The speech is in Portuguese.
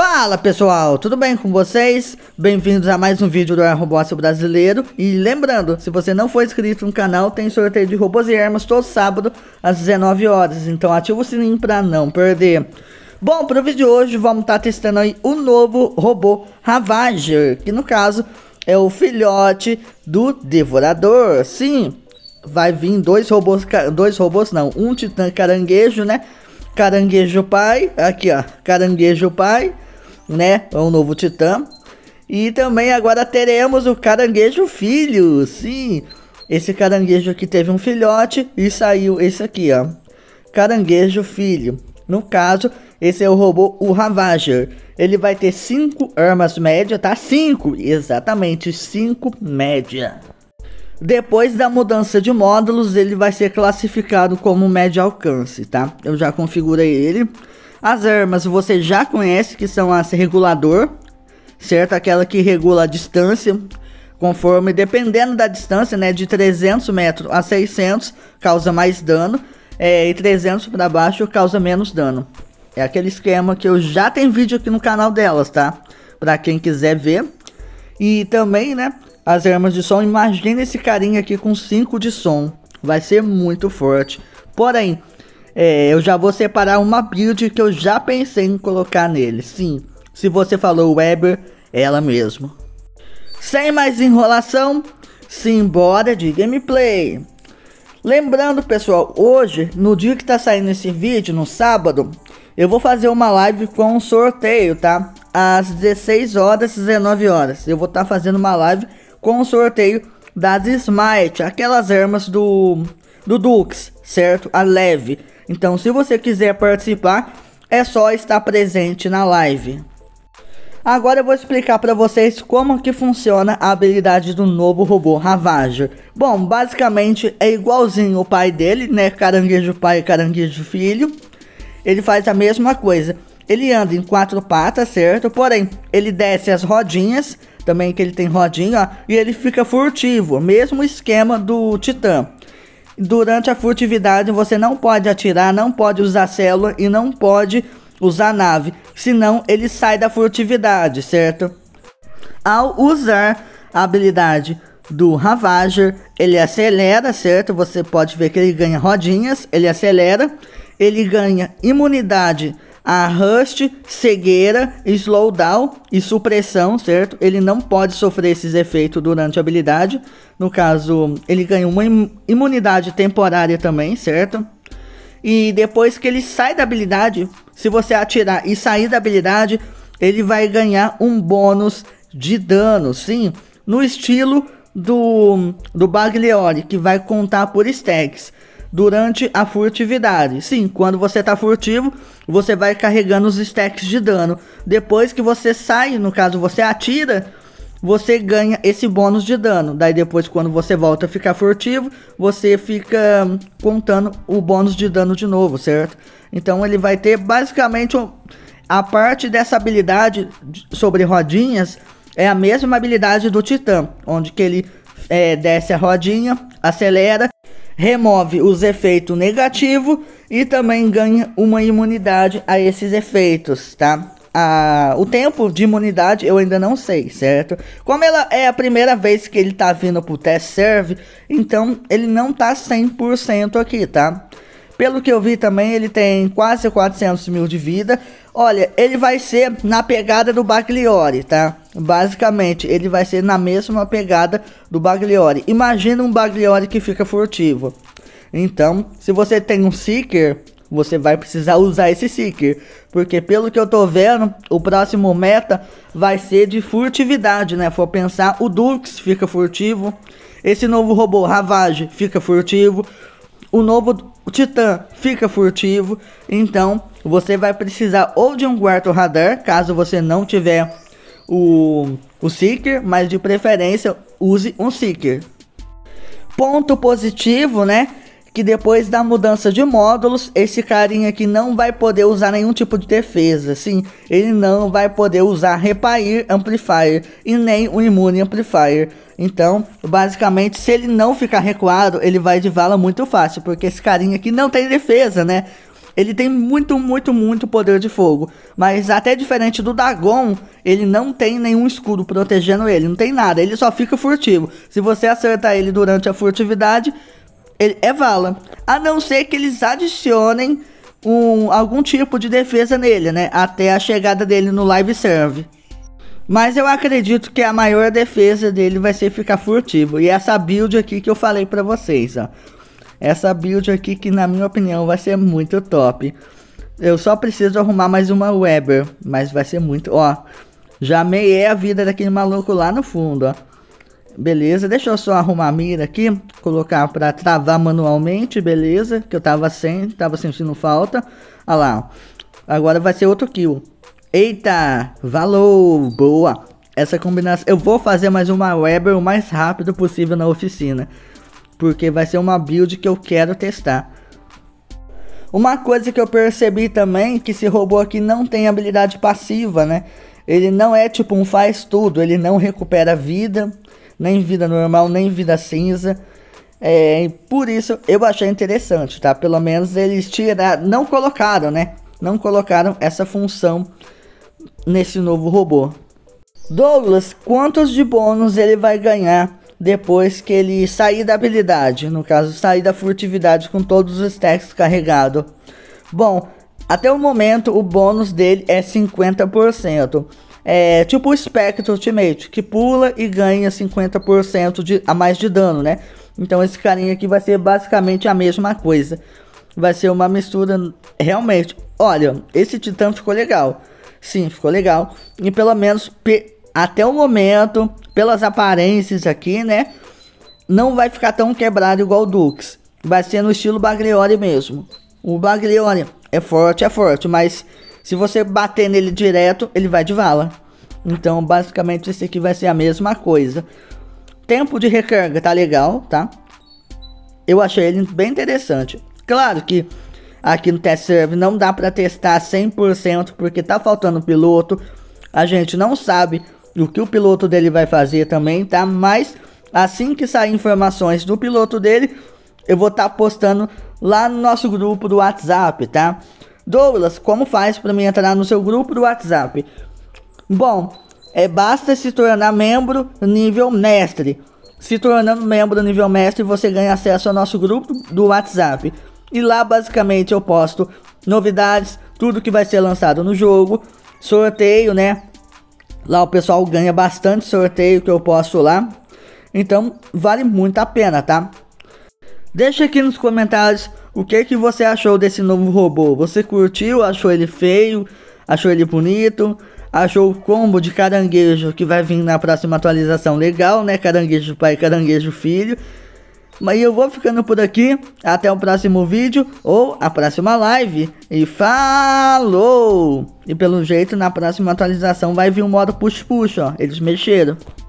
Fala pessoal, tudo bem com vocês? Bem-vindos a mais um vídeo do Aerobócio Brasileiro E lembrando, se você não for inscrito no canal, tem sorteio de robôs e armas todo sábado às 19 horas Então ativa o sininho para não perder Bom, para o vídeo de hoje vamos estar tá testando aí o novo robô Ravager Que no caso é o filhote do Devorador Sim, vai vir dois robôs, dois robôs não, um titã caranguejo né Caranguejo pai, aqui ó, caranguejo pai né? É um novo titã. E também agora teremos o caranguejo filho, sim. Esse caranguejo aqui teve um filhote e saiu esse aqui, ó. Caranguejo filho. No caso, esse é o robô, o Ravager. Ele vai ter 5 armas média, tá? 5, exatamente, 5 média. Depois da mudança de módulos, ele vai ser classificado como médio alcance, tá? Eu já configurei ele. As armas você já conhece que são as regulador, certo? Aquela que regula a distância, conforme dependendo da distância, né, de 300 metros a 600 causa mais dano é, e 300 para baixo causa menos dano. É aquele esquema que eu já tenho vídeo aqui no canal delas, tá? Para quem quiser ver. E também, né, as armas de som, imagina esse carinha aqui com 5 de som. Vai ser muito forte. Porém, é, eu já vou separar uma build que eu já pensei em colocar nele. Sim, se você falou Weber, é ela mesmo. Sem mais enrolação, simbora de gameplay. Lembrando pessoal, hoje, no dia que tá saindo esse vídeo, no sábado, eu vou fazer uma live com um sorteio, tá? Às 16 horas, 19 horas. Eu vou estar tá fazendo uma live com um sorteio das Smite, aquelas armas do, do Dux, certo? A leve. Então, se você quiser participar, é só estar presente na live. Agora eu vou explicar para vocês como que funciona a habilidade do novo robô Ravager. Bom, basicamente é igualzinho o pai dele, né? Caranguejo pai e caranguejo filho. Ele faz a mesma coisa. Ele anda em quatro patas, certo? Porém, ele desce as rodinhas, também que ele tem rodinha, ó, e ele fica furtivo, mesmo esquema do Titã. Durante a furtividade, você não pode atirar, não pode usar célula e não pode usar nave, senão ele sai da furtividade, certo? Ao usar a habilidade do Ravager, ele acelera, certo? Você pode ver que ele ganha rodinhas, ele acelera, ele ganha imunidade a Rust, cegueira, slowdown e supressão, certo? Ele não pode sofrer esses efeitos durante a habilidade. No caso, ele ganha uma imunidade temporária também, certo? E depois que ele sai da habilidade, se você atirar e sair da habilidade, ele vai ganhar um bônus de dano, sim, no estilo do, do Bagliore, que vai contar por stacks durante a furtividade. Sim, quando você está furtivo, você vai carregando os stacks de dano. Depois que você sai, no caso você atira, você ganha esse bônus de dano. Daí depois quando você volta a ficar furtivo, você fica contando o bônus de dano de novo, certo? Então ele vai ter basicamente um... a parte dessa habilidade sobre rodinhas é a mesma habilidade do Titã, onde que ele é, desce a rodinha, acelera remove os efeitos negativos e também ganha uma imunidade a esses efeitos, tá? Ah, o tempo de imunidade eu ainda não sei, certo? Como ela é a primeira vez que ele tá vindo pro test serve, então ele não tá 100% aqui, tá? Pelo que eu vi também, ele tem quase 400 mil de vida. Olha, ele vai ser na pegada do Bagliore, tá? Basicamente, ele vai ser na mesma pegada do Bagliore. Imagina um Bagliore que fica furtivo. Então, se você tem um Seeker, você vai precisar usar esse Seeker. Porque pelo que eu tô vendo, o próximo meta vai ser de furtividade, né? For pensar, o Dux fica furtivo. Esse novo robô, Ravage, fica furtivo. O novo Titã fica furtivo. Então, você vai precisar ou de um quarto radar, caso você não tiver o, o Seeker, mas de preferência use um Seeker. Ponto positivo, né? Que depois da mudança de módulos, esse carinha aqui não vai poder usar nenhum tipo de defesa. Sim, ele não vai poder usar Repair Amplifier e nem o Imune Amplifier. Então, basicamente, se ele não ficar recuado, ele vai de vala muito fácil, porque esse carinha aqui não tem defesa, né? ele tem muito, muito, muito poder de fogo. Mas até diferente do Dagon, ele não tem nenhum escudo protegendo ele, não tem nada, ele só fica furtivo. Se você acertar ele durante a furtividade, ele é vala. A não ser que eles adicionem um, algum tipo de defesa nele, né? Até a chegada dele no live serve. Mas eu acredito que a maior defesa dele vai ser ficar furtivo. E essa build aqui que eu falei pra vocês, ó. Essa build aqui que na minha opinião vai ser muito top. Eu só preciso arrumar mais uma Weber, mas vai ser muito, ó. Já meiei a vida daquele maluco lá no fundo, ó. Beleza, deixa eu só arrumar a mira aqui, colocar para travar manualmente, beleza? Que eu tava sem, tava sentindo falta. Olha lá, agora vai ser outro kill. Eita, valor boa. Essa combinação, eu vou fazer mais uma Weber o mais rápido possível na oficina porque vai ser uma build que eu quero testar. Uma coisa que eu percebi também que esse robô aqui não tem habilidade passiva, né? Ele não é tipo um faz tudo, ele não recupera vida, nem vida normal, nem vida cinza. É, por isso eu achei interessante, tá? Pelo menos eles tiraram, não colocaram, né? Não colocaram essa função nesse novo robô. Douglas, quantos de bônus ele vai ganhar depois que ele sair da habilidade, no caso, sair da furtividade com todos os stacks carregados. Bom, até o momento o bônus dele é 50%. É tipo o Spectre Ultimate, que pula e ganha 50% de, a mais de dano, né? Então esse carinha aqui vai ser basicamente a mesma coisa. Vai ser uma mistura realmente. Olha, esse titã ficou legal. Sim, ficou legal. E pelo menos até o momento, pelas aparências aqui, né? Não vai ficar tão quebrado igual o Dux. Vai ser no estilo Bagliore mesmo. O Bagliore é forte, é forte, mas se você bater nele direto, ele vai de vala. Então, basicamente, esse aqui vai ser a mesma coisa. Tempo de recarga tá legal, tá? Eu achei ele bem interessante. Claro que aqui no test serve não dá para testar 100% porque tá faltando piloto. A gente não sabe o que o piloto dele vai fazer também, tá? Mas assim que sair informações do piloto dele, eu vou estar tá postando lá no nosso grupo do WhatsApp, tá? Douglas, como faz para mim entrar no seu grupo do WhatsApp? Bom, é basta se tornar membro nível mestre. Se tornando membro nível mestre, você ganha acesso ao nosso grupo do WhatsApp. E lá basicamente eu posto novidades, tudo que vai ser lançado no jogo, sorteio, né? Lá o pessoal ganha bastante sorteio que eu posso lá. Então vale muito a pena, tá? Deixa aqui nos comentários o que, que você achou desse novo robô. Você curtiu? Achou ele feio? Achou ele bonito? Achou o combo de caranguejo que vai vir na próxima atualização legal, né? Caranguejo pai, caranguejo filho. Mas eu vou ficando por aqui. Até o próximo vídeo ou a próxima live. E falou! E pelo jeito, na próxima atualização vai vir um modo push-push, ó. Eles mexeram.